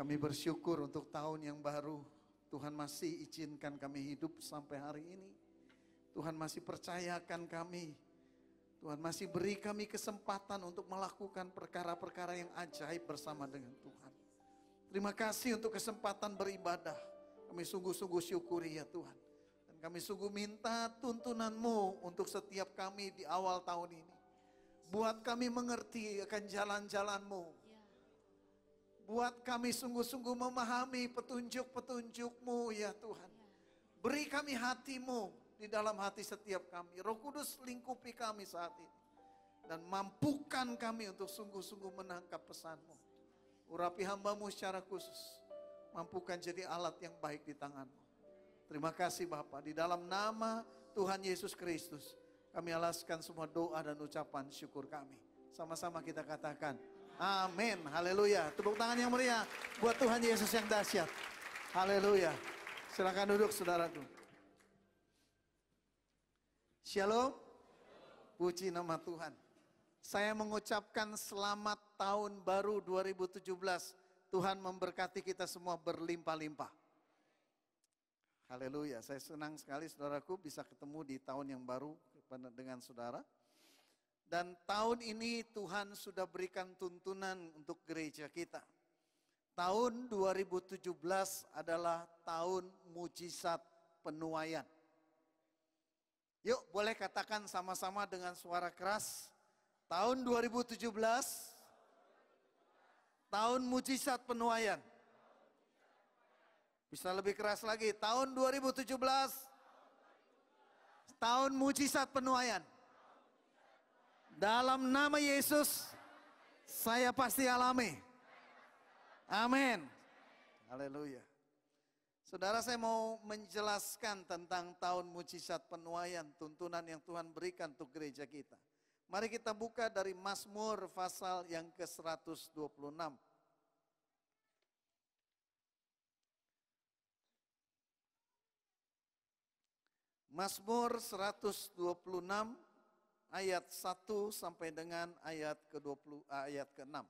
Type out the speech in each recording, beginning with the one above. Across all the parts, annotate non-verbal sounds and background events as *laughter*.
Kami bersyukur untuk tahun yang baru. Tuhan masih izinkan kami hidup sampai hari ini. Tuhan masih percayakan kami. Tuhan masih beri kami kesempatan untuk melakukan perkara-perkara yang ajaib bersama dengan Tuhan. Terima kasih untuk kesempatan beribadah. Kami sungguh-sungguh syukuri ya Tuhan. Dan kami sungguh minta tuntunan-Mu untuk setiap kami di awal tahun ini. Buat kami mengerti akan jalan jalan mu Buat kami sungguh-sungguh memahami petunjuk-petunjukmu ya Tuhan. Beri kami hatimu di dalam hati setiap kami. Roh Kudus lingkupi kami saat ini. Dan mampukan kami untuk sungguh-sungguh menangkap pesanmu. Urapi hambamu secara khusus. Mampukan jadi alat yang baik di tanganmu. Terima kasih Bapak. Di dalam nama Tuhan Yesus Kristus. Kami alaskan semua doa dan ucapan syukur kami. Sama-sama kita katakan. Amin. Haleluya. Tepuk tangan yang meriah buat Tuhan Yesus yang dahsyat. Haleluya. Silakan duduk saudaraku. Shalom. Puji nama Tuhan. Saya mengucapkan selamat tahun baru 2017. Tuhan memberkati kita semua berlimpah-limpah. Haleluya. Saya senang sekali saudaraku bisa ketemu di tahun yang baru dengan saudara. Dan tahun ini Tuhan sudah berikan tuntunan untuk gereja kita. Tahun 2017 adalah tahun mujizat penuaian. Yuk boleh katakan sama-sama dengan suara keras. Tahun 2017, tahun mujizat penuaian. Bisa lebih keras lagi, tahun 2017, tahun mujizat penuaian. Dalam nama Yesus, saya pasti alami. Amin. Haleluya. Saudara saya mau menjelaskan tentang tahun mujizat penuaian, tuntunan yang Tuhan berikan untuk gereja kita. Mari kita buka dari Mazmur pasal yang ke-126. Mazmur 126 ayat 1 sampai dengan ayat ke-20 eh, ayat ke-6.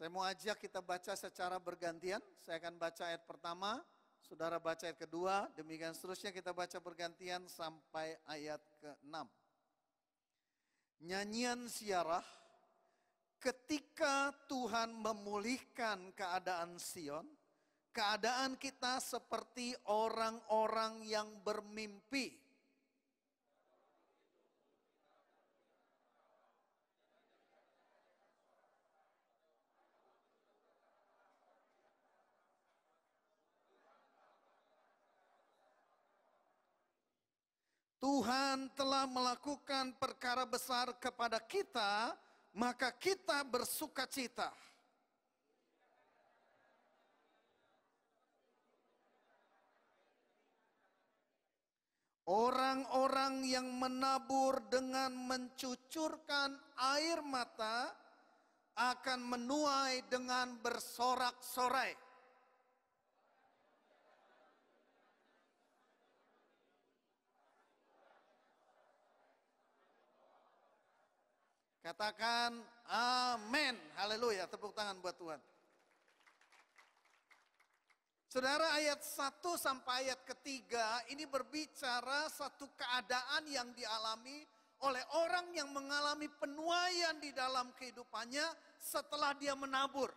Saya mau ajak kita baca secara bergantian. Saya akan baca ayat pertama, saudara baca ayat kedua, demikian seterusnya kita baca bergantian sampai ayat ke-6. Nyanyian siarah ketika Tuhan memulihkan keadaan Sion, keadaan kita seperti orang-orang yang bermimpi. Tuhan telah melakukan perkara besar kepada kita maka kita bersuka cita. Orang-orang yang menabur dengan mencucurkan air mata akan menuai dengan bersorak-sorai. Katakan amin. Haleluya. Tepuk tangan buat Tuhan. Saudara ayat 1 sampai ayat ketiga ini berbicara satu keadaan yang dialami oleh orang yang mengalami penuaian di dalam kehidupannya setelah dia menabur.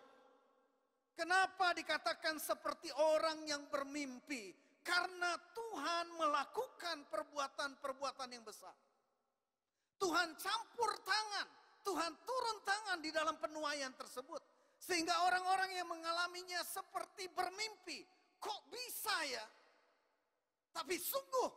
Kenapa dikatakan seperti orang yang bermimpi? Karena Tuhan melakukan perbuatan-perbuatan yang besar. Tuhan campur tangan, Tuhan turun tangan di dalam penuaian tersebut. Sehingga orang-orang yang mengalaminya seperti bermimpi. Kok bisa ya? Tapi sungguh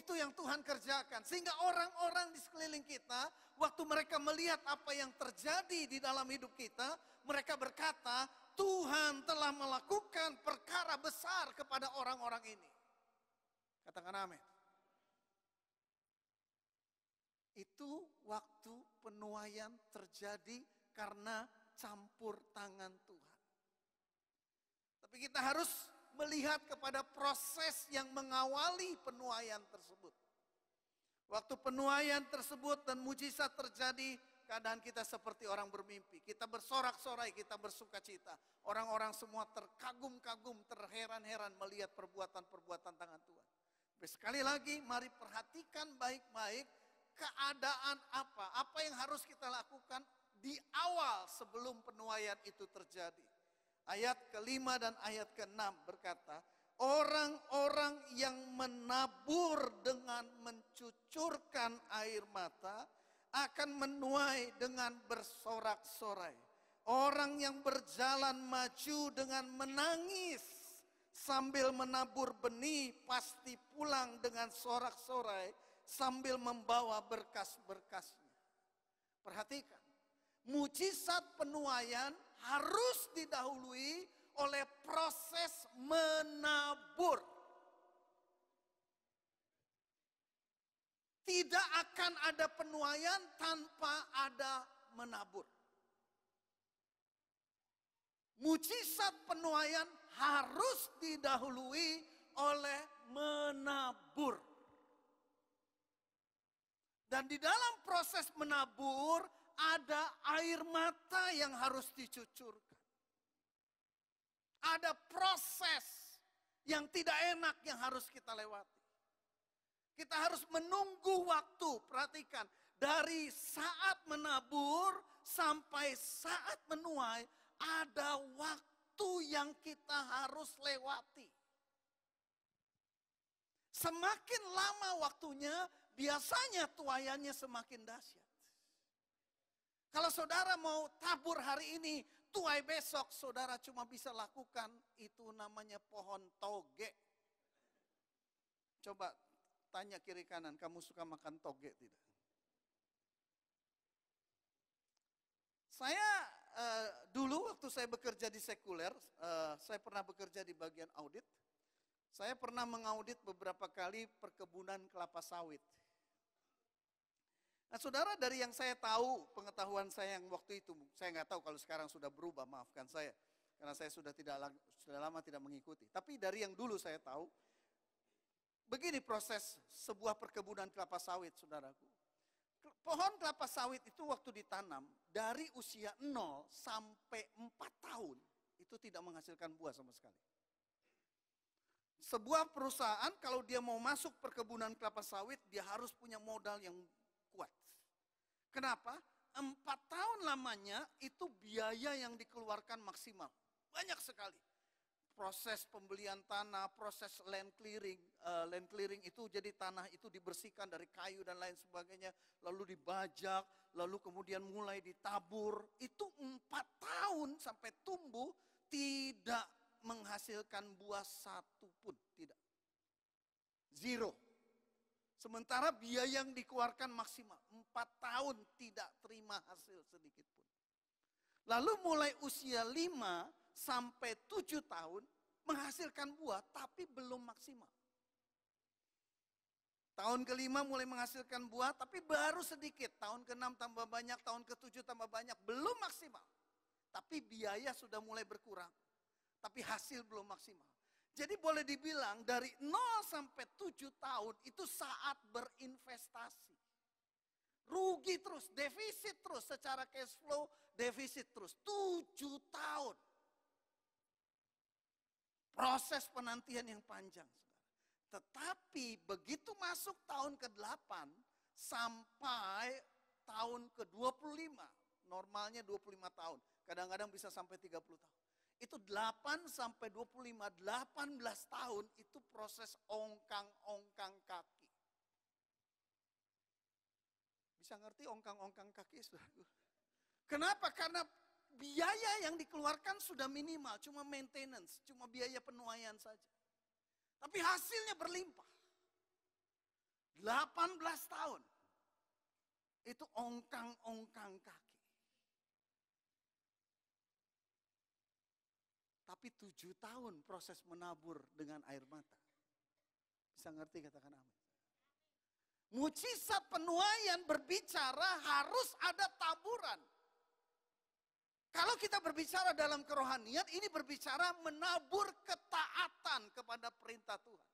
itu yang Tuhan kerjakan. Sehingga orang-orang di sekeliling kita, waktu mereka melihat apa yang terjadi di dalam hidup kita, mereka berkata, Tuhan telah melakukan perkara besar kepada orang-orang ini. Katakan amin. Itu waktu penuaian terjadi karena campur tangan Tuhan. Tapi kita harus melihat kepada proses yang mengawali penuaian tersebut. Waktu penuaian tersebut dan mujizat terjadi, keadaan kita seperti orang bermimpi. Kita bersorak-sorai, kita bersuka cita. Orang-orang semua terkagum-kagum, terheran-heran melihat perbuatan-perbuatan tangan Tuhan. sekali lagi, mari perhatikan baik-baik keadaan apa, apa yang harus kita lakukan di awal sebelum penuaian itu terjadi. Ayat kelima dan ayat keenam berkata, orang-orang yang menabur dengan mencucurkan air mata akan menuai dengan bersorak-sorai. Orang yang berjalan maju dengan menangis sambil menabur benih pasti pulang dengan sorak-sorai sambil membawa berkas-berkasnya. Perhatikan, mujizat penuaian harus didahului oleh proses menabur. Tidak akan ada penuaian tanpa ada menabur. Mujizat penuaian harus didahului oleh menabur. Dan di dalam proses menabur ada air mata yang harus dicucurkan. Ada proses yang tidak enak yang harus kita lewati. Kita harus menunggu waktu, perhatikan. Dari saat menabur sampai saat menuai ada waktu yang kita harus lewati. Semakin lama waktunya, biasanya tuayannya semakin dahsyat. Kalau saudara mau tabur hari ini, tuai besok, saudara cuma bisa lakukan itu namanya pohon toge. Coba tanya kiri kanan, kamu suka makan toge tidak? Saya eh, dulu waktu saya bekerja di sekuler, eh, saya pernah bekerja di bagian audit. Saya pernah mengaudit beberapa kali perkebunan kelapa sawit Nah saudara dari yang saya tahu, pengetahuan saya yang waktu itu, saya nggak tahu kalau sekarang sudah berubah, maafkan saya. Karena saya sudah tidak sudah lama tidak mengikuti. Tapi dari yang dulu saya tahu, begini proses sebuah perkebunan kelapa sawit saudaraku. Pohon kelapa sawit itu waktu ditanam dari usia 0 sampai 4 tahun itu tidak menghasilkan buah sama sekali. Sebuah perusahaan kalau dia mau masuk perkebunan kelapa sawit dia harus punya modal yang Kenapa? Empat tahun lamanya itu biaya yang dikeluarkan maksimal. Banyak sekali. Proses pembelian tanah, proses land clearing. Uh, land clearing itu jadi tanah itu dibersihkan dari kayu dan lain sebagainya. Lalu dibajak, lalu kemudian mulai ditabur. Itu empat tahun sampai tumbuh tidak menghasilkan buah satu pun. Tidak. Zero Sementara biaya yang dikeluarkan maksimal. Empat tahun tidak terima hasil sedikit pun. Lalu mulai usia lima sampai tujuh tahun menghasilkan buah tapi belum maksimal. Tahun kelima mulai menghasilkan buah tapi baru sedikit. Tahun keenam tambah banyak, tahun ketujuh tambah banyak. Belum maksimal. Tapi biaya sudah mulai berkurang. Tapi hasil belum maksimal. Jadi boleh dibilang dari 0 sampai 7 tahun itu saat berinvestasi. Rugi terus, defisit terus secara cash flow, defisit terus. 7 tahun. Proses penantian yang panjang. Tetapi begitu masuk tahun ke-8 sampai tahun ke-25. Normalnya 25 tahun, kadang-kadang bisa sampai 30 tahun itu 8 sampai 25, 18 tahun itu proses ongkang-ongkang kaki. Bisa ngerti ongkang-ongkang kaki? Kenapa? Karena biaya yang dikeluarkan sudah minimal, cuma maintenance, cuma biaya penuaian saja. Tapi hasilnya berlimpah. 18 tahun. Itu ongkang-ongkang kaki. Tapi tujuh tahun proses menabur dengan air mata. Bisa ngerti katakan amin. Mujizat penuaian berbicara harus ada taburan. Kalau kita berbicara dalam kerohanian, ini berbicara menabur ketaatan kepada perintah Tuhan.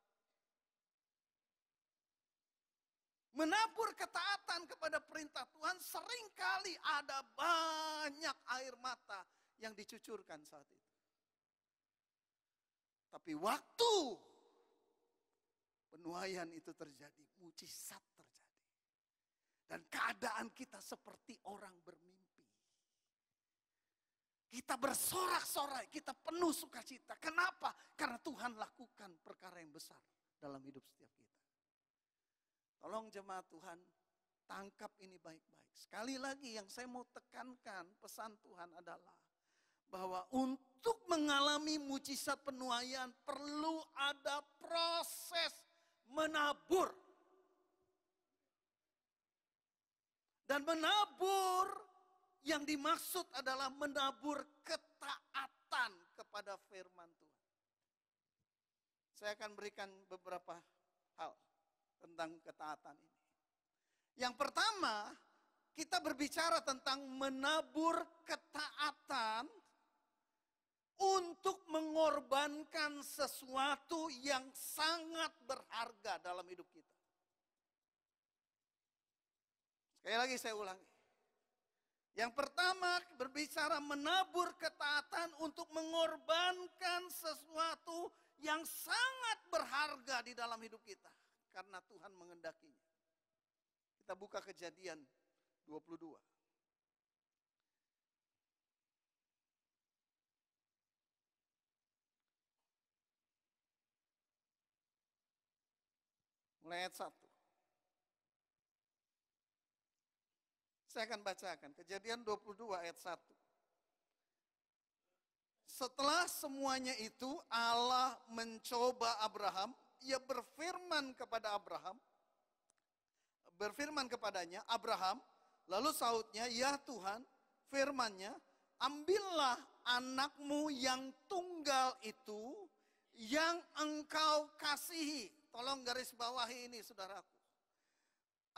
Menabur ketaatan kepada perintah Tuhan seringkali ada banyak air mata yang dicucurkan saat itu. Tapi waktu penuaian itu terjadi, mujizat terjadi. Dan keadaan kita seperti orang bermimpi. Kita bersorak-sorai, kita penuh sukacita. Kenapa? Karena Tuhan lakukan perkara yang besar dalam hidup setiap kita. Tolong jemaat Tuhan, tangkap ini baik-baik. Sekali lagi yang saya mau tekankan pesan Tuhan adalah bahwa untuk untuk mengalami mujizat penuaian perlu ada proses menabur. Dan menabur yang dimaksud adalah menabur ketaatan kepada firman Tuhan. Saya akan berikan beberapa hal tentang ketaatan ini. Yang pertama, kita berbicara tentang menabur ketaatan untuk mengorbankan sesuatu yang sangat berharga dalam hidup kita. Sekali lagi saya ulangi. Yang pertama berbicara menabur ketaatan untuk mengorbankan sesuatu yang sangat berharga di dalam hidup kita. Karena Tuhan mengendakinya. Kita buka kejadian 22. ayat 1. Saya akan bacakan kejadian 22 ayat 1. Setelah semuanya itu Allah mencoba Abraham, ia berfirman kepada Abraham, berfirman kepadanya, Abraham, lalu sautnya, ya Tuhan, firmannya, ambillah anakmu yang tunggal itu yang engkau kasihi Tolong garis bawahi ini saudaraku.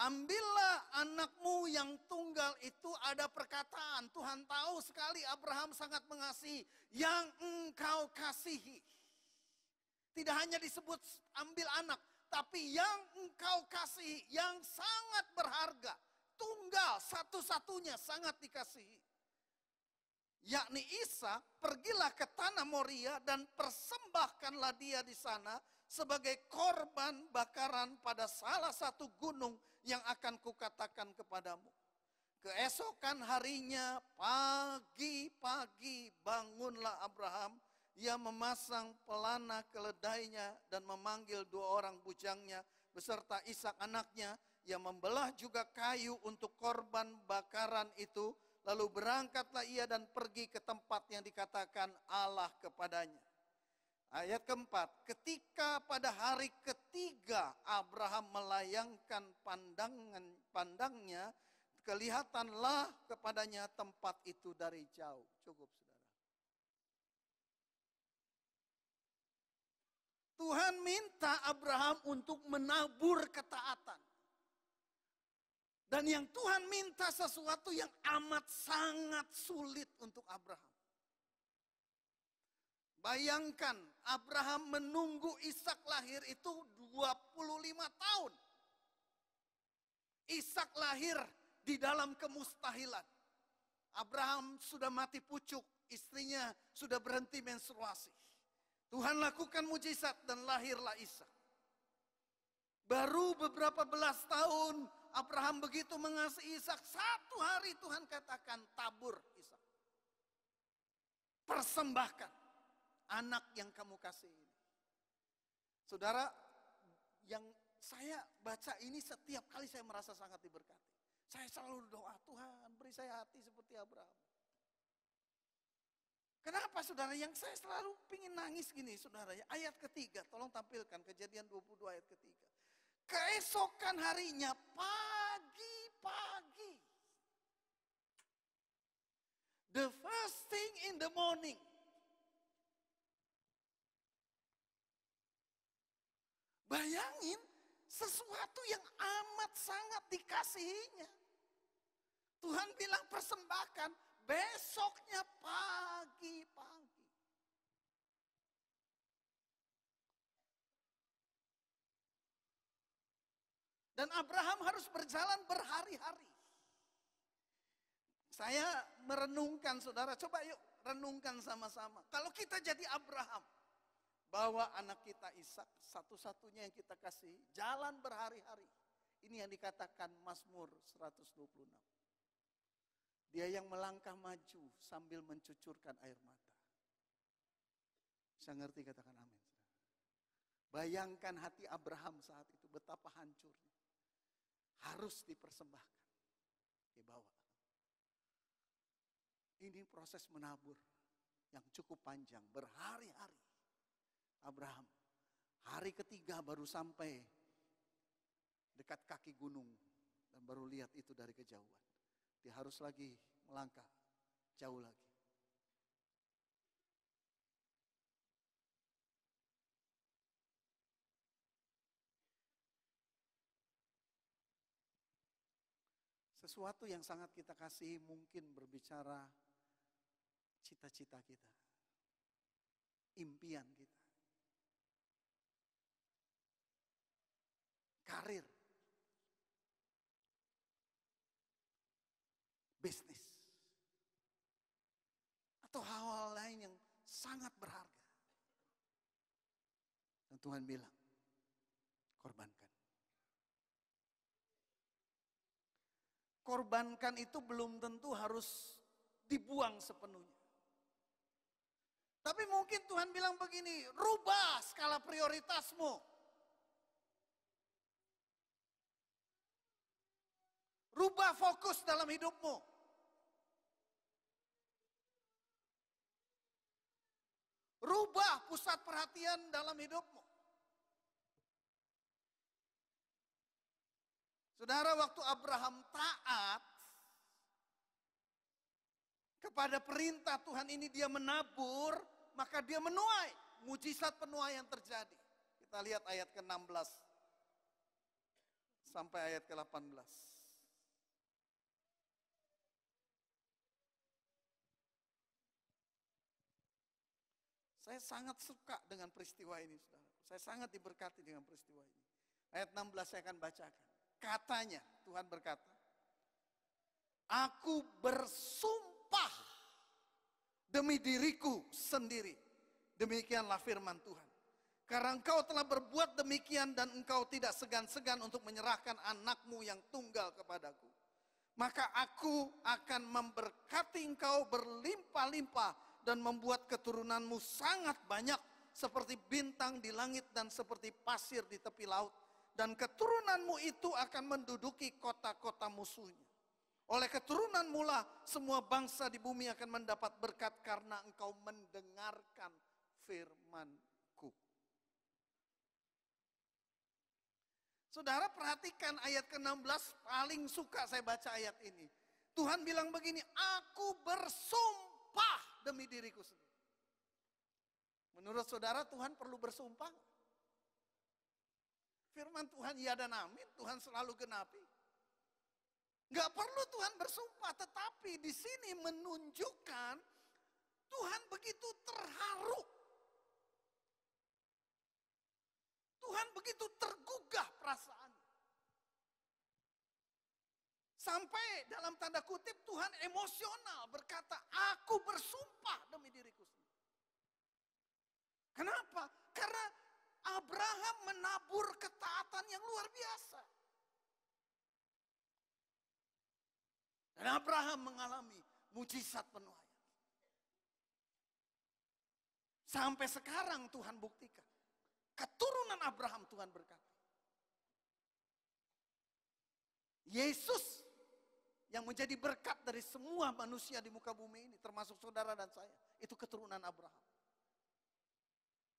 Ambillah anakmu yang tunggal itu ada perkataan. Tuhan tahu sekali Abraham sangat mengasihi yang engkau kasihi. Tidak hanya disebut ambil anak, tapi yang engkau kasihi, yang sangat berharga. Tunggal satu-satunya sangat dikasihi. Yakni Isa, pergilah ke tanah Moria dan persembahkanlah dia di sana sebagai korban bakaran pada salah satu gunung yang akan kukatakan kepadamu. Keesokan harinya pagi-pagi bangunlah Abraham. Ia memasang pelana keledainya dan memanggil dua orang bujangnya beserta Ishak anaknya. Ia membelah juga kayu untuk korban bakaran itu. Lalu berangkatlah ia dan pergi ke tempat yang dikatakan Allah kepadanya. Ayat keempat, ketika pada hari ketiga Abraham melayangkan pandangan pandangnya, kelihatanlah kepadanya tempat itu dari jauh. Cukup saudara. Tuhan minta Abraham untuk menabur ketaatan. Dan yang Tuhan minta sesuatu yang amat sangat sulit untuk Abraham. Bayangkan Abraham menunggu Ishak lahir itu 25 tahun. Ishak lahir di dalam kemustahilan. Abraham sudah mati pucuk, istrinya sudah berhenti menstruasi. Tuhan lakukan mujizat dan lahirlah Ishak. Baru beberapa belas tahun Abraham begitu mengasihi Ishak, satu hari Tuhan katakan tabur Ishak. Persembahkan anak yang kamu kasih ini. Saudara, yang saya baca ini setiap kali saya merasa sangat diberkati. Saya selalu doa, Tuhan beri saya hati seperti Abraham. Kenapa saudara yang saya selalu pingin nangis gini saudara ya. Ayat ketiga, tolong tampilkan kejadian 22 ayat ketiga. Keesokan harinya pagi-pagi. The first thing in the morning. Bayangin sesuatu yang amat sangat dikasihinya. Tuhan bilang persembahkan besoknya pagi-pagi. Dan Abraham harus berjalan berhari-hari. Saya merenungkan saudara, coba yuk renungkan sama-sama. Kalau kita jadi Abraham, bahwa anak kita Ishak, satu-satunya yang kita kasih, jalan berhari-hari. Ini yang dikatakan Mazmur 126. Dia yang melangkah maju sambil mencucurkan air mata. saya ngerti katakan amin. Bayangkan hati Abraham saat itu betapa hancurnya. Harus dipersembahkan. Dibawa. Ini proses menabur yang cukup panjang, berhari-hari. Abraham. Hari ketiga baru sampai dekat kaki gunung dan baru lihat itu dari kejauhan. Dia harus lagi melangkah jauh lagi. Sesuatu yang sangat kita kasih mungkin berbicara cita-cita kita, impian kita. karir, bisnis, atau hal-hal lain yang sangat berharga. Dan Tuhan bilang, korbankan. Korbankan itu belum tentu harus dibuang sepenuhnya. Tapi mungkin Tuhan bilang begini, rubah skala prioritasmu. Rubah fokus dalam hidupmu. Rubah pusat perhatian dalam hidupmu. Saudara, waktu Abraham taat kepada perintah Tuhan ini dia menabur, maka dia menuai. Mujizat penuaian terjadi. Kita lihat ayat ke-16 sampai ayat ke-18. Saya sangat suka dengan peristiwa ini, saudara. Saya sangat diberkati dengan peristiwa ini. Ayat 16 saya akan bacakan. Katanya, Tuhan berkata, Aku bersumpah demi diriku sendiri. Demikianlah firman Tuhan. Karena engkau telah berbuat demikian dan engkau tidak segan-segan untuk menyerahkan anakmu yang tunggal kepadaku. Maka aku akan memberkati engkau berlimpah-limpah dan membuat keturunanmu sangat banyak seperti bintang di langit dan seperti pasir di tepi laut dan keturunanmu itu akan menduduki kota-kota musuhnya. Oleh keturunan mula semua bangsa di bumi akan mendapat berkat karena engkau mendengarkan firmanku. Saudara perhatikan ayat ke-16 paling suka saya baca ayat ini. Tuhan bilang begini, aku bersumpah demi diriku sendiri. Menurut saudara Tuhan perlu bersumpah? Firman Tuhan ya dan amin, Tuhan selalu genapi. Gak perlu Tuhan bersumpah, tetapi di sini menunjukkan Tuhan begitu terharu. Tuhan begitu tergugah perasaan. Sampai dalam tanda kutip Tuhan emosional berkata, aku bersumpah demi diriku sendiri. Kenapa? Karena Abraham menabur ketaatan yang luar biasa. Dan Abraham mengalami mujizat penuaian. Sampai sekarang Tuhan buktikan. Keturunan Abraham Tuhan berkata. Yesus yang menjadi berkat dari semua manusia di muka bumi ini, termasuk saudara dan saya, itu keturunan Abraham.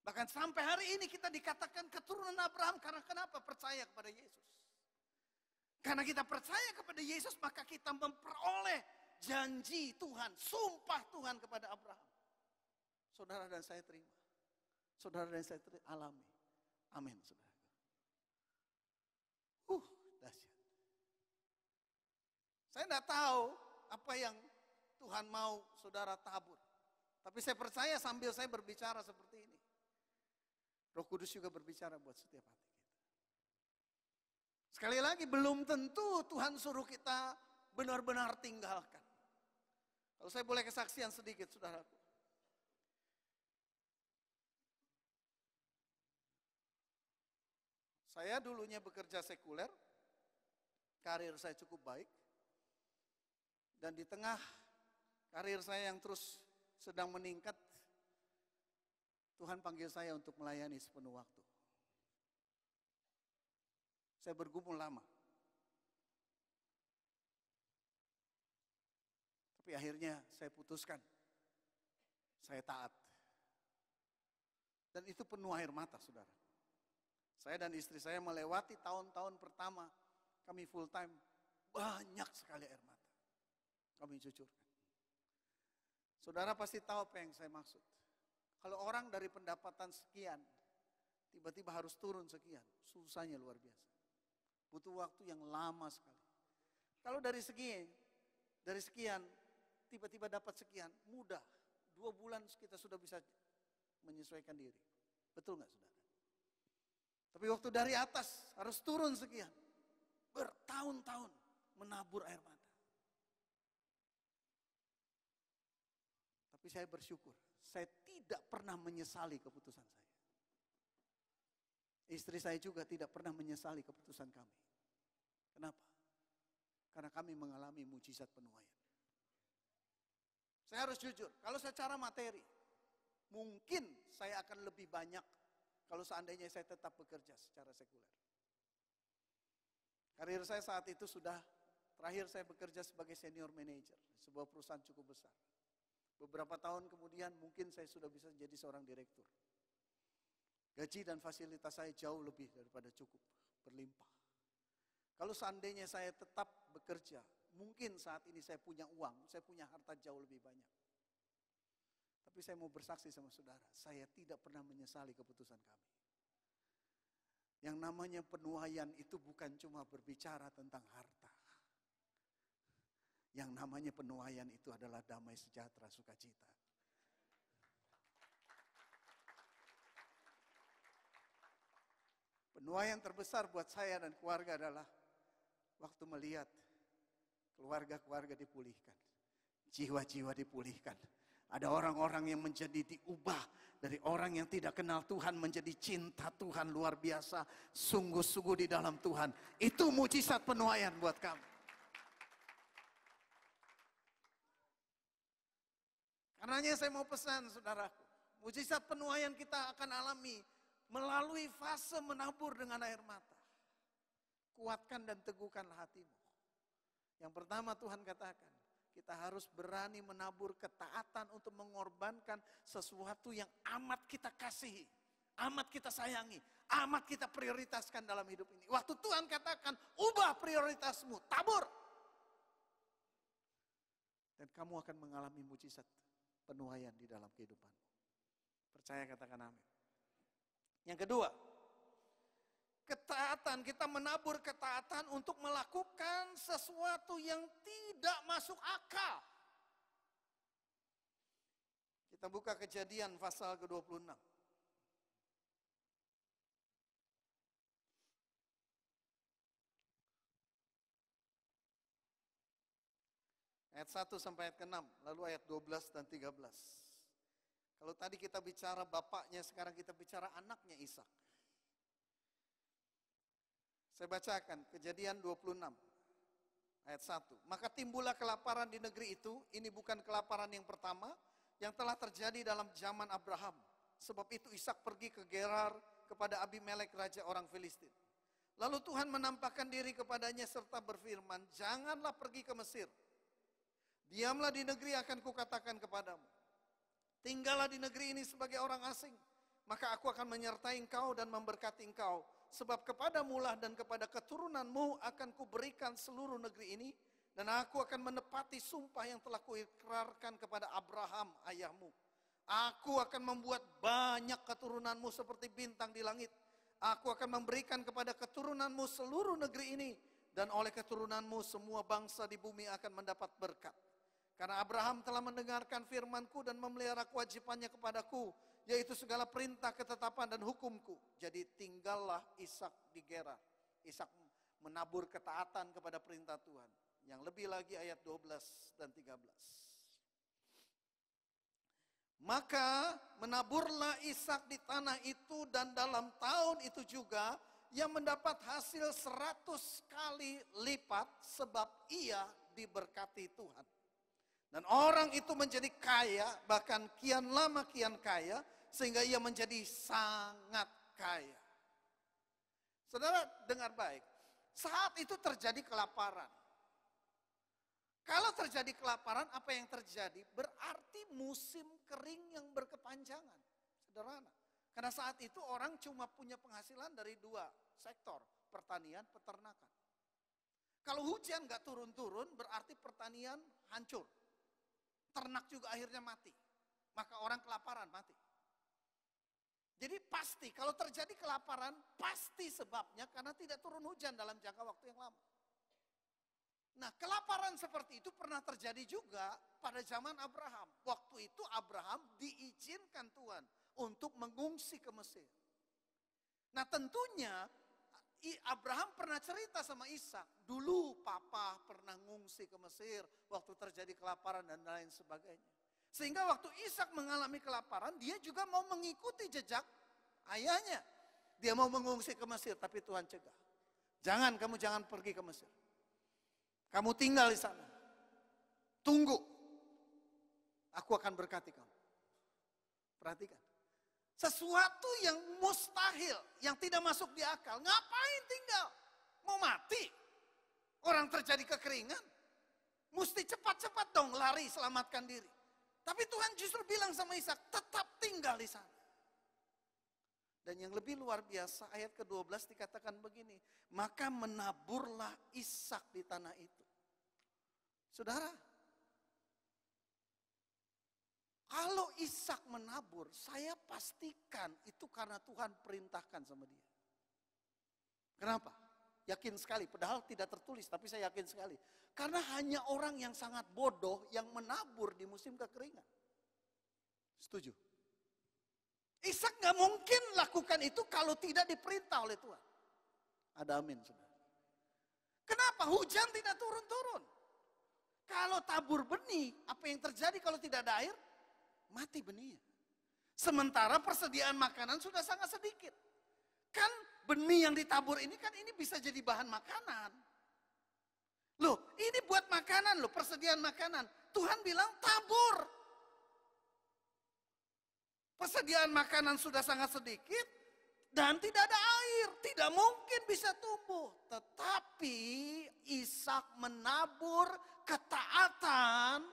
Bahkan sampai hari ini kita dikatakan keturunan Abraham karena kenapa? Percaya kepada Yesus. Karena kita percaya kepada Yesus, maka kita memperoleh janji Tuhan, sumpah Tuhan kepada Abraham. Saudara dan saya terima. Saudara dan saya terima, alami. Amin, saudara. Uh, saya tidak tahu apa yang Tuhan mau saudara tabur. Tapi saya percaya sambil saya berbicara seperti ini. Roh Kudus juga berbicara buat setiap hati kita. Sekali lagi belum tentu Tuhan suruh kita benar-benar tinggalkan. Kalau saya boleh kesaksian sedikit saudaraku. Saya dulunya bekerja sekuler, karir saya cukup baik. Dan di tengah karir saya yang terus sedang meningkat, Tuhan panggil saya untuk melayani sepenuh waktu. Saya bergumul lama. Tapi akhirnya saya putuskan, saya taat. Dan itu penuh air mata, saudara. Saya dan istri saya melewati tahun-tahun pertama kami full time banyak sekali air mata. Kami jujur. Saudara pasti tahu apa yang saya maksud. Kalau orang dari pendapatan sekian, tiba-tiba harus turun sekian. Susahnya luar biasa. Butuh waktu yang lama sekali. Kalau dari segi, dari sekian, tiba-tiba dapat sekian, mudah. Dua bulan kita sudah bisa menyesuaikan diri. Betul nggak saudara? Tapi waktu dari atas harus turun sekian. Bertahun-tahun menabur air mata. saya bersyukur, saya tidak pernah menyesali keputusan saya. Istri saya juga tidak pernah menyesali keputusan kami. Kenapa? Karena kami mengalami mujizat penuaian. Saya harus jujur, kalau secara materi, mungkin saya akan lebih banyak kalau seandainya saya tetap bekerja secara sekuler. Karir saya saat itu sudah terakhir saya bekerja sebagai senior manager, sebuah perusahaan cukup besar. Beberapa tahun kemudian mungkin saya sudah bisa menjadi seorang direktur. Gaji dan fasilitas saya jauh lebih daripada cukup, berlimpah. Kalau seandainya saya tetap bekerja, mungkin saat ini saya punya uang, saya punya harta jauh lebih banyak. Tapi saya mau bersaksi sama saudara, saya tidak pernah menyesali keputusan kami. Yang namanya penuaian itu bukan cuma berbicara tentang harta. Yang namanya penuaian itu adalah damai sejahtera sukacita. Penuaian terbesar buat saya dan keluarga adalah waktu melihat keluarga-keluarga dipulihkan. Jiwa-jiwa dipulihkan. Ada orang-orang yang menjadi diubah dari orang yang tidak kenal Tuhan menjadi cinta Tuhan luar biasa, sungguh-sungguh di dalam Tuhan. Itu mujizat penuaian buat kami. Karenanya saya mau pesan saudaraku, mujizat penuaian kita akan alami melalui fase menabur dengan air mata. Kuatkan dan teguhkanlah hatimu. Yang pertama Tuhan katakan, kita harus berani menabur ketaatan untuk mengorbankan sesuatu yang amat kita kasihi. Amat kita sayangi, amat kita prioritaskan dalam hidup ini. Waktu Tuhan katakan, ubah prioritasmu, tabur. Dan kamu akan mengalami mujizat penuaian di dalam kehidupanmu. Percaya katakan amin. Yang kedua, ketaatan. Kita menabur ketaatan untuk melakukan sesuatu yang tidak masuk akal. Kita buka kejadian pasal ke-26. Ayat 1 sampai ayat ke-6, lalu ayat 12 dan 13. Kalau tadi kita bicara bapaknya, sekarang kita bicara anaknya Ishak. Saya bacakan kejadian 26 ayat 1. Maka timbullah kelaparan di negeri itu, ini bukan kelaparan yang pertama yang telah terjadi dalam zaman Abraham. Sebab itu Ishak pergi ke Gerar kepada Abimelek raja orang Filistin. Lalu Tuhan menampakkan diri kepadanya serta berfirman, "Janganlah pergi ke Mesir." Diamlah di negeri akan kukatakan kepadamu. Tinggallah di negeri ini sebagai orang asing. Maka aku akan menyertai engkau dan memberkati engkau. Sebab kepadamulah dan kepada keturunanmu akan kuberikan seluruh negeri ini. Dan aku akan menepati sumpah yang telah kuikrarkan kepada Abraham ayahmu. Aku akan membuat banyak keturunanmu seperti bintang di langit. Aku akan memberikan kepada keturunanmu seluruh negeri ini. Dan oleh keturunanmu semua bangsa di bumi akan mendapat berkat karena Abraham telah mendengarkan firmanku dan memelihara kewajibannya kepadaku, yaitu segala perintah, ketetapan, dan hukumku. Jadi tinggallah Ishak di Gera. Ishak menabur ketaatan kepada perintah Tuhan. Yang lebih lagi ayat 12 dan 13. Maka menaburlah Ishak di tanah itu dan dalam tahun itu juga yang mendapat hasil seratus kali lipat sebab ia diberkati Tuhan. Dan orang itu menjadi kaya, bahkan kian lama kian kaya, sehingga ia menjadi sangat kaya. Saudara dengar baik, saat itu terjadi kelaparan. Kalau terjadi kelaparan, apa yang terjadi? Berarti musim kering yang berkepanjangan. Sederhana. Karena saat itu orang cuma punya penghasilan dari dua sektor, pertanian, peternakan. Kalau hujan gak turun-turun, berarti pertanian hancur ternak juga akhirnya mati. Maka orang kelaparan mati. Jadi pasti kalau terjadi kelaparan pasti sebabnya karena tidak turun hujan dalam jangka waktu yang lama. Nah kelaparan seperti itu pernah terjadi juga pada zaman Abraham. Waktu itu Abraham diizinkan Tuhan untuk mengungsi ke Mesir. Nah tentunya Abraham pernah cerita sama Ishak, dulu papa pernah ngungsi ke Mesir waktu terjadi kelaparan dan lain sebagainya. Sehingga waktu Ishak mengalami kelaparan, dia juga mau mengikuti jejak ayahnya. Dia mau mengungsi ke Mesir, tapi Tuhan cegah. Jangan, kamu jangan pergi ke Mesir. Kamu tinggal di sana. Tunggu. Aku akan berkati kamu. Perhatikan. Sesuatu yang mustahil, yang tidak masuk di akal. Ngapain tinggal? Mau mati? Orang terjadi kekeringan. Mesti cepat-cepat dong lari selamatkan diri. Tapi Tuhan justru bilang sama Ishak, tetap tinggal di sana. Dan yang lebih luar biasa ayat ke-12 dikatakan begini. Maka menaburlah Ishak di tanah itu. Saudara, kalau Ishak menabur, saya pastikan itu karena Tuhan perintahkan sama dia. Kenapa? Yakin sekali, padahal tidak tertulis, tapi saya yakin sekali. Karena hanya orang yang sangat bodoh yang menabur di musim kekeringan. Setuju? Ishak nggak mungkin lakukan itu kalau tidak diperintah oleh Tuhan. Ada amin, sudah. Kenapa hujan tidak turun-turun? Kalau tabur benih, apa yang terjadi kalau tidak ada air? mati benih Sementara persediaan makanan sudah sangat sedikit. Kan benih yang ditabur ini kan ini bisa jadi bahan makanan. Loh, ini buat makanan loh, persediaan makanan. Tuhan bilang tabur. Persediaan makanan sudah sangat sedikit dan tidak ada air, tidak mungkin bisa tumbuh. Tetapi Ishak menabur ketaatan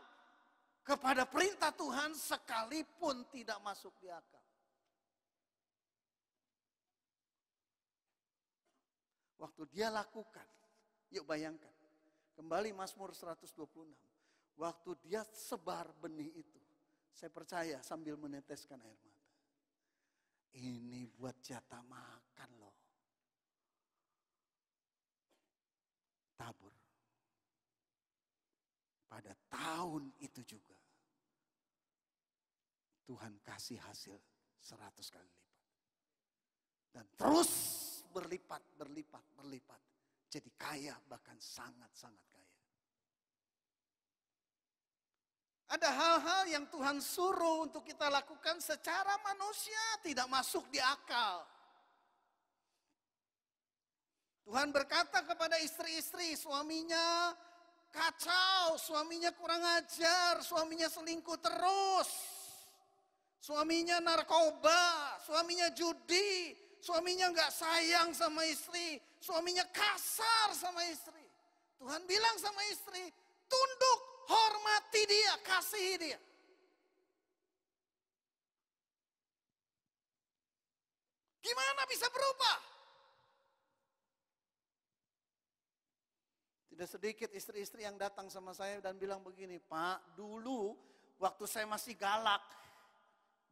kepada perintah Tuhan sekalipun tidak masuk di akal. Waktu dia lakukan, yuk bayangkan. Kembali Mazmur 126. Waktu dia sebar benih itu, saya percaya sambil meneteskan air mata. Ini buat jatah makan loh. Tabur. Pada tahun itu juga Tuhan kasih hasil seratus kali lipat. Dan terus berlipat, berlipat, berlipat. Jadi kaya bahkan sangat-sangat kaya. Ada hal-hal yang Tuhan suruh untuk kita lakukan secara manusia tidak masuk di akal. Tuhan berkata kepada istri-istri, suaminya kacau, suaminya kurang ajar, suaminya selingkuh terus. Suaminya narkoba, suaminya judi, suaminya nggak sayang sama istri, suaminya kasar sama istri. Tuhan bilang sama istri, tunduk, hormati dia, kasihi dia. Gimana bisa berubah? Tidak sedikit istri-istri yang datang sama saya dan bilang begini, Pak, dulu waktu saya masih galak,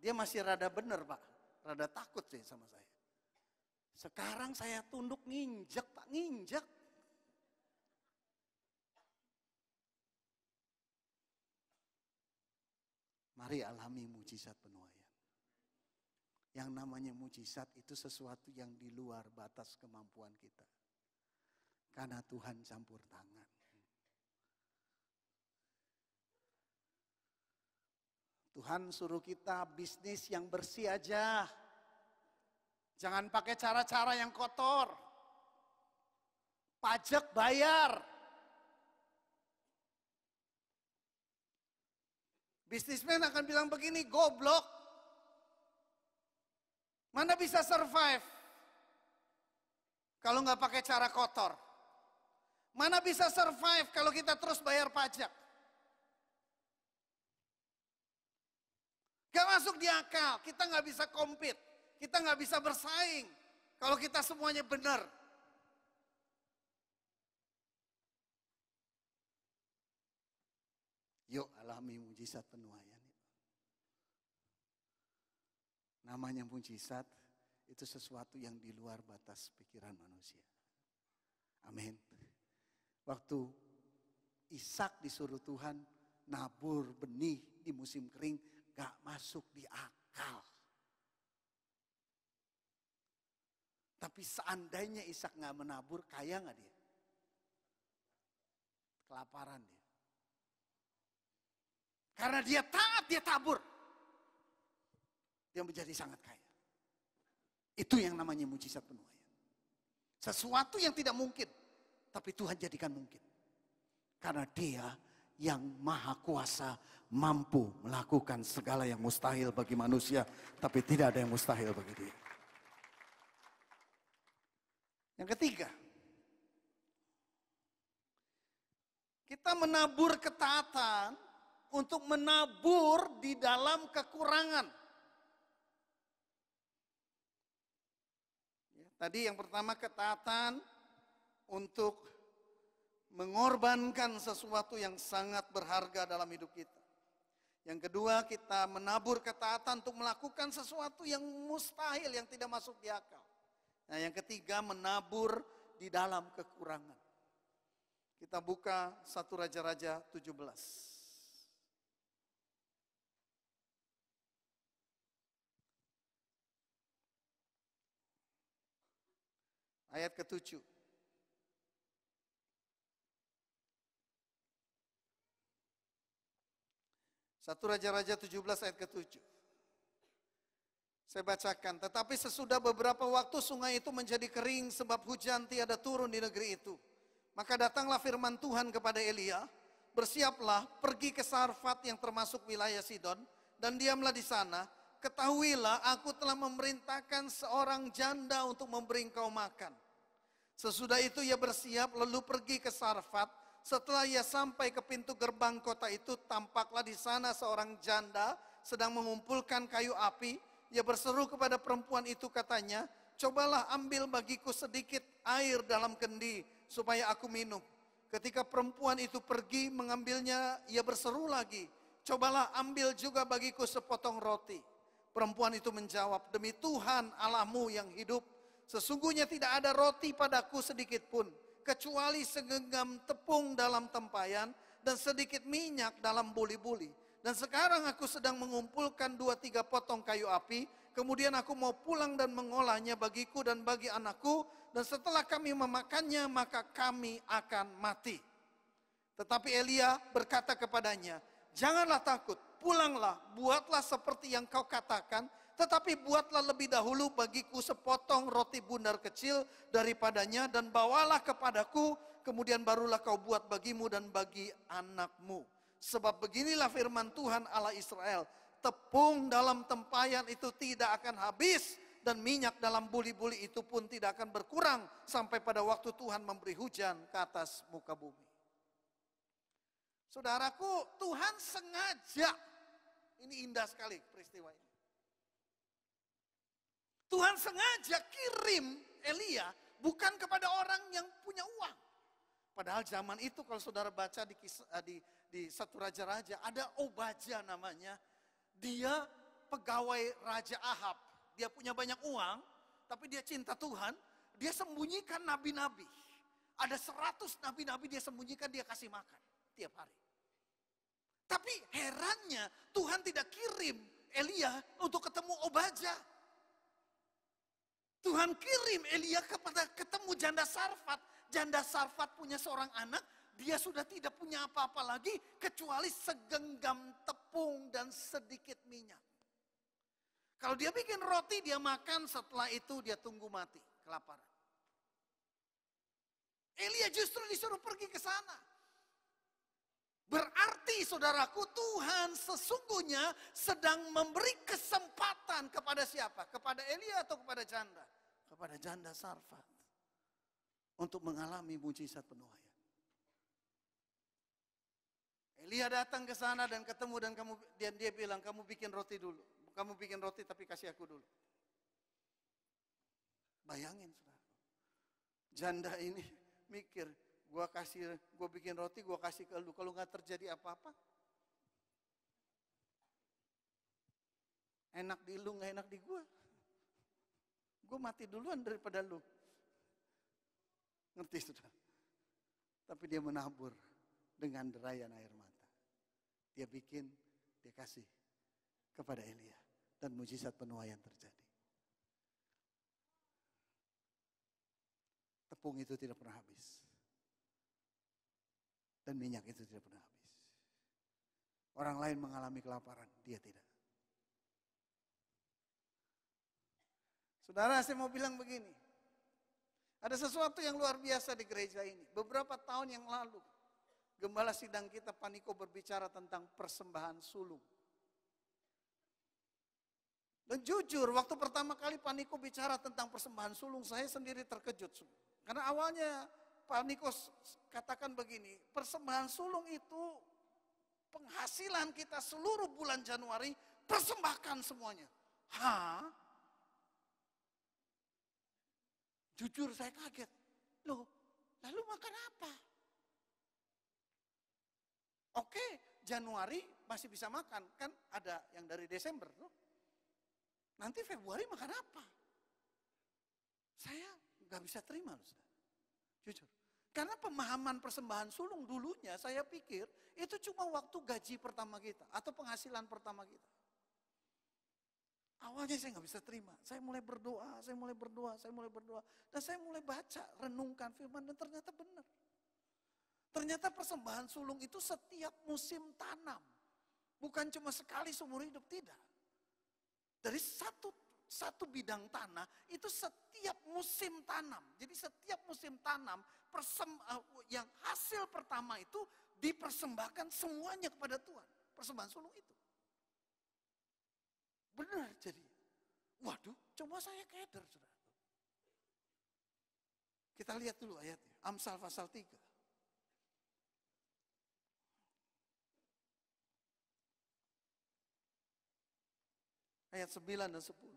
dia masih rada bener Pak, rada takut sih sama saya. Sekarang saya tunduk nginjek Pak, nginjek. Mari alami mujizat penuaian. Yang namanya mujizat itu sesuatu yang di luar batas kemampuan kita. Karena Tuhan campur tangan. Tuhan suruh kita bisnis yang bersih aja. Jangan pakai cara-cara yang kotor. Pajak bayar. Bisnismen akan bilang begini, goblok. Mana bisa survive? Kalau nggak pakai cara kotor. Mana bisa survive kalau kita terus bayar pajak? Gak masuk di akal, kita gak bisa compete, kita gak bisa bersaing. Kalau kita semuanya benar, Yuk alami mujizat penuaian. Namanya mujizat itu sesuatu yang di luar batas pikiran manusia. Amin. Waktu Ishak disuruh Tuhan nabur benih di musim kering, gak masuk di akal. Tapi seandainya Ishak gak menabur, kaya gak dia? Kelaparan dia. Karena dia taat, dia tabur. Dia menjadi sangat kaya. Itu yang namanya mujizat penuaian. Sesuatu yang tidak mungkin. Tapi Tuhan jadikan mungkin. Karena dia yang maha kuasa mampu melakukan segala yang mustahil bagi manusia, tapi tidak ada yang mustahil bagi dia. Yang ketiga, kita menabur ketaatan untuk menabur di dalam kekurangan. Ya, tadi yang pertama ketaatan untuk mengorbankan sesuatu yang sangat berharga dalam hidup kita. Yang kedua kita menabur ketaatan untuk melakukan sesuatu yang mustahil, yang tidak masuk di akal. Nah yang ketiga menabur di dalam kekurangan. Kita buka satu Raja-Raja 17. Ayat ketujuh. Satu Raja-Raja 17 ayat ke-7. Saya bacakan, tetapi sesudah beberapa waktu sungai itu menjadi kering sebab hujan tiada turun di negeri itu. Maka datanglah firman Tuhan kepada Elia, bersiaplah pergi ke Sarfat yang termasuk wilayah Sidon dan diamlah di sana. Ketahuilah aku telah memerintahkan seorang janda untuk memberi engkau makan. Sesudah itu ia bersiap lalu pergi ke Sarfat setelah ia sampai ke pintu gerbang kota itu, tampaklah di sana seorang janda sedang mengumpulkan kayu api. Ia berseru kepada perempuan itu katanya, cobalah ambil bagiku sedikit air dalam kendi supaya aku minum. Ketika perempuan itu pergi mengambilnya, ia berseru lagi, cobalah ambil juga bagiku sepotong roti. Perempuan itu menjawab, demi Tuhan Allahmu yang hidup, sesungguhnya tidak ada roti padaku sedikit pun kecuali segenggam tepung dalam tempayan dan sedikit minyak dalam buli-buli. Dan sekarang aku sedang mengumpulkan dua tiga potong kayu api, kemudian aku mau pulang dan mengolahnya bagiku dan bagi anakku, dan setelah kami memakannya maka kami akan mati. Tetapi Elia berkata kepadanya, janganlah takut, pulanglah, buatlah seperti yang kau katakan, tetapi buatlah lebih dahulu bagiku sepotong roti bundar kecil daripadanya dan bawalah kepadaku. Kemudian barulah kau buat bagimu dan bagi anakmu. Sebab beginilah firman Tuhan Allah Israel. Tepung dalam tempayan itu tidak akan habis dan minyak dalam buli-buli itu pun tidak akan berkurang sampai pada waktu Tuhan memberi hujan ke atas muka bumi. Saudaraku, Tuhan sengaja ini indah sekali peristiwa ini. Tuhan sengaja kirim Elia bukan kepada orang yang punya uang. Padahal zaman itu kalau saudara baca di, eh, di, di satu raja-raja ada Obaja namanya. Dia pegawai Raja Ahab. Dia punya banyak uang tapi dia cinta Tuhan. Dia sembunyikan nabi-nabi. Ada seratus nabi-nabi dia sembunyikan dia kasih makan tiap hari. Tapi herannya Tuhan tidak kirim Elia untuk ketemu Obaja. Tuhan kirim Elia kepada ketemu janda Sarfat. Janda Sarfat punya seorang anak, dia sudah tidak punya apa-apa lagi kecuali segenggam tepung dan sedikit minyak. Kalau dia bikin roti, dia makan, setelah itu dia tunggu mati, kelaparan. Elia justru disuruh pergi ke sana. Berarti saudaraku Tuhan sesungguhnya sedang memberi kesempatan kepada siapa? Kepada Elia atau kepada janda? kepada janda Sarfat untuk mengalami mujizat penuaian. Elia datang ke sana dan ketemu dan kamu dan dia bilang kamu bikin roti dulu. Kamu bikin roti tapi kasih aku dulu. Bayangin saudara. Janda ini *laughs* mikir, gue kasih gue bikin roti, gue kasih ke lu. Kalau nggak terjadi apa-apa, enak di lu nggak enak di gua. Gue mati duluan daripada lu. Ngerti sudah. Tapi dia menabur dengan derayan air mata. Dia bikin, dia kasih kepada Elia. Dan mujizat penuaian terjadi. Tepung itu tidak pernah habis. Dan minyak itu tidak pernah habis. Orang lain mengalami kelaparan, dia tidak. Saudara saya mau bilang begini. Ada sesuatu yang luar biasa di gereja ini. Beberapa tahun yang lalu, gembala sidang kita Paniko berbicara tentang persembahan sulung. Dan jujur, waktu pertama kali Pak bicara tentang persembahan sulung, saya sendiri terkejut. Karena awalnya Pak katakan begini, persembahan sulung itu penghasilan kita seluruh bulan Januari, persembahkan semuanya. Hah? Jujur saya kaget. Loh, lalu makan apa? Oke, Januari masih bisa makan. Kan ada yang dari Desember loh. Nanti Februari makan apa? Saya nggak bisa terima loh, Jujur. Karena pemahaman persembahan sulung dulunya saya pikir itu cuma waktu gaji pertama kita atau penghasilan pertama kita. Awalnya saya nggak bisa terima. Saya mulai berdoa, saya mulai berdoa, saya mulai berdoa. Dan saya mulai baca, renungkan firman dan ternyata benar. Ternyata persembahan sulung itu setiap musim tanam. Bukan cuma sekali seumur hidup, tidak. Dari satu satu bidang tanah itu setiap musim tanam. Jadi setiap musim tanam persem, eh, yang hasil pertama itu dipersembahkan semuanya kepada Tuhan. Persembahan sulung itu. Benar jadi. Waduh, cuma saya keder, saudara. Kita lihat dulu ayatnya. Amsal pasal 3. Ayat 9 dan 10.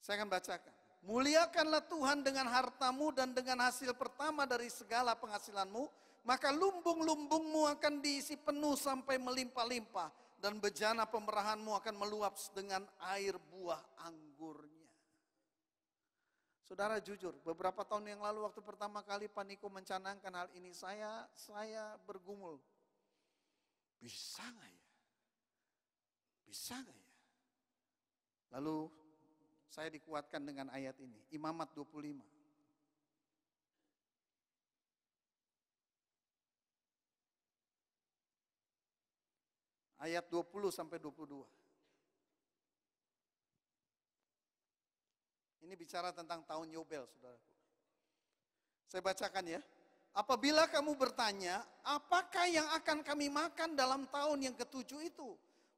Saya akan bacakan. Muliakanlah Tuhan dengan hartamu dan dengan hasil pertama dari segala penghasilanmu, maka lumbung-lumbungmu akan diisi penuh sampai melimpah-limpah dan bejana pemerahanmu akan meluap dengan air buah anggurnya. Saudara jujur, beberapa tahun yang lalu waktu pertama kali Paniko mencanangkan hal ini, saya saya bergumul. Bisa nggak ya? Bisa nggak ya? Lalu saya dikuatkan dengan ayat ini. Imamat 25. Ayat 20 sampai 22. Ini bicara tentang tahun Yobel, saudaraku. Saya bacakan ya. Apabila kamu bertanya, apakah yang akan kami makan dalam tahun yang ketujuh itu?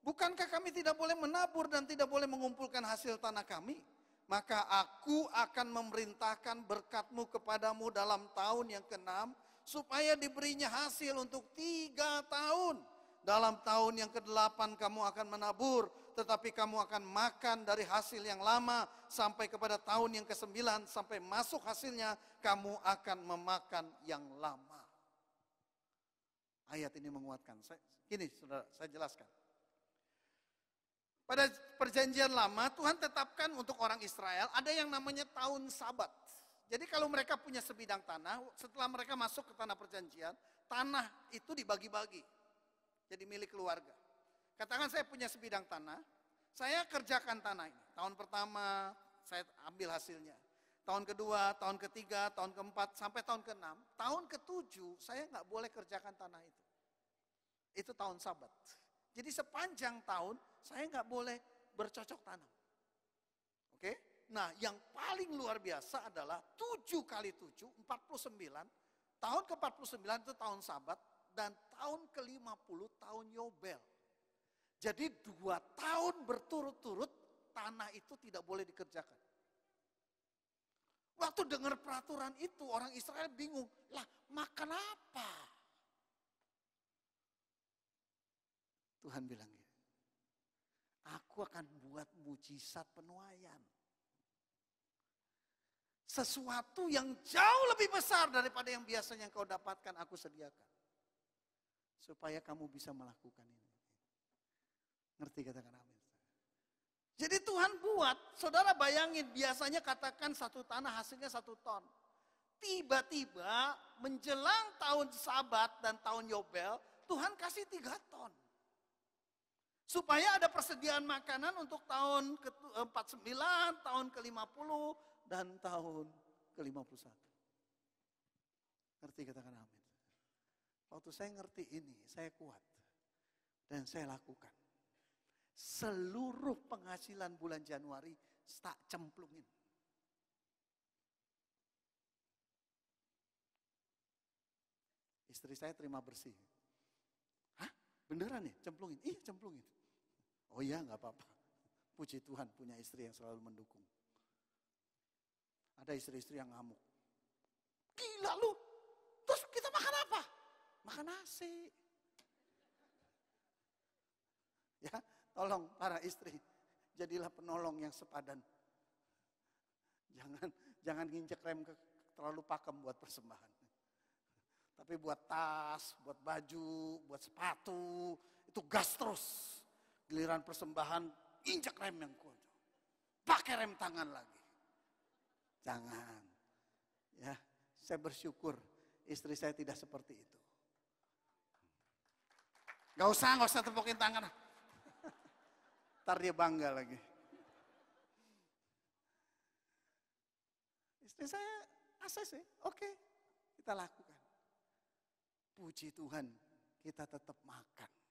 Bukankah kami tidak boleh menabur dan tidak boleh mengumpulkan hasil tanah kami? Maka aku akan memerintahkan berkatmu kepadamu dalam tahun yang keenam, supaya diberinya hasil untuk tiga tahun. Dalam tahun yang kedelapan kamu akan menabur, tetapi kamu akan makan dari hasil yang lama sampai kepada tahun yang kesembilan sampai masuk hasilnya kamu akan memakan yang lama. Ayat ini menguatkan. Saya, gini saudara, saya jelaskan. Pada perjanjian lama Tuhan tetapkan untuk orang Israel ada yang namanya tahun sabat. Jadi kalau mereka punya sebidang tanah, setelah mereka masuk ke tanah perjanjian, tanah itu dibagi-bagi. Jadi milik keluarga. Katakan saya punya sebidang tanah, saya kerjakan tanah ini. Tahun pertama saya ambil hasilnya. Tahun kedua, tahun ketiga, tahun keempat, sampai tahun keenam. Tahun ketujuh saya nggak boleh kerjakan tanah itu. Itu tahun sabat. Jadi sepanjang tahun saya nggak boleh bercocok tanam. Oke? Nah, yang paling luar biasa adalah 7 kali 7, 49. Tahun ke-49 itu tahun sabat dan tahun ke-50 tahun Yobel. Jadi dua tahun berturut-turut tanah itu tidak boleh dikerjakan. Waktu dengar peraturan itu orang Israel bingung, lah makan apa? Tuhan bilang Aku akan buat mujizat penuaian. Sesuatu yang jauh lebih besar daripada yang biasanya kau dapatkan, aku sediakan. Supaya kamu bisa melakukan ini. Ngerti katakan amin. Jadi Tuhan buat, saudara bayangin biasanya katakan satu tanah hasilnya satu ton. Tiba-tiba menjelang tahun sabat dan tahun Yobel, Tuhan kasih tiga ton. Supaya ada persediaan makanan untuk tahun ke-49, eh, tahun ke-50, dan tahun ke-51. Ngerti katakan amin. Waktu saya ngerti ini, saya kuat. Dan saya lakukan. Seluruh penghasilan bulan Januari tak cemplungin. Istri saya terima bersih. Hah? Beneran ya? Cemplungin? Iya cemplungin. Oh iya nggak apa-apa. Puji Tuhan punya istri yang selalu mendukung. Ada istri-istri yang ngamuk. Gila lu, terus kita makan apa? Makan nasi. Ya, tolong para istri, jadilah penolong yang sepadan. Jangan jangan nginjek rem ke, terlalu pakem buat persembahan. Tapi buat tas, buat baju, buat sepatu, itu gas terus. Giliran persembahan, injak rem yang kuat. Pakai rem tangan lagi. Jangan. Ya, saya bersyukur istri saya tidak seperti itu. Gak usah, gak usah tepukin tangan. *laughs* Ntar dia bangga lagi. Istri saya ya oke. Kita lakukan. Puji Tuhan, kita tetap makan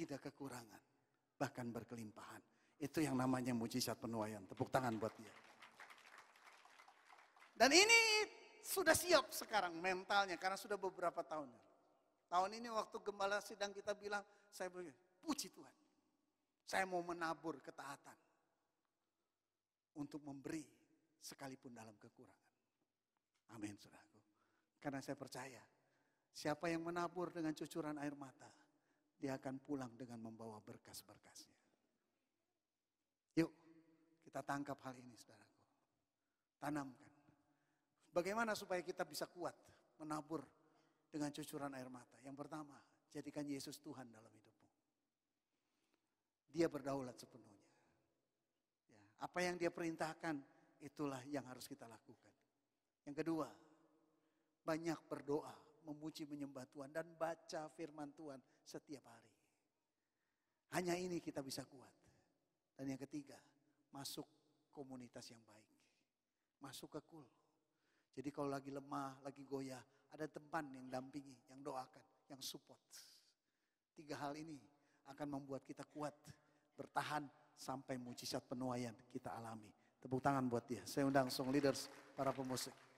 tidak kekurangan, bahkan berkelimpahan. Itu yang namanya mujizat penuaian. Tepuk tangan buat dia. Dan ini sudah siap sekarang mentalnya karena sudah beberapa tahun. Tahun ini waktu gembala sidang kita bilang, saya puji Tuhan. Saya mau menabur ketaatan untuk memberi sekalipun dalam kekurangan. Amin, saudaraku. Karena saya percaya, siapa yang menabur dengan cucuran air mata, dia akan pulang dengan membawa berkas-berkasnya. Yuk, kita tangkap hal ini saudaraku. Tanamkan. Bagaimana supaya kita bisa kuat menabur dengan cucuran air mata? Yang pertama, jadikan Yesus Tuhan dalam hidupmu. Dia berdaulat sepenuhnya. Ya, apa yang dia perintahkan, itulah yang harus kita lakukan. Yang kedua, banyak berdoa memuji menyembah Tuhan dan baca firman Tuhan setiap hari. Hanya ini kita bisa kuat. Dan yang ketiga, masuk komunitas yang baik. Masuk ke kul. Jadi kalau lagi lemah, lagi goyah, ada teman yang dampingi, yang doakan, yang support. Tiga hal ini akan membuat kita kuat, bertahan sampai mujizat penuaian kita alami. Tepuk tangan buat dia. Saya undang song leaders, para pemusik.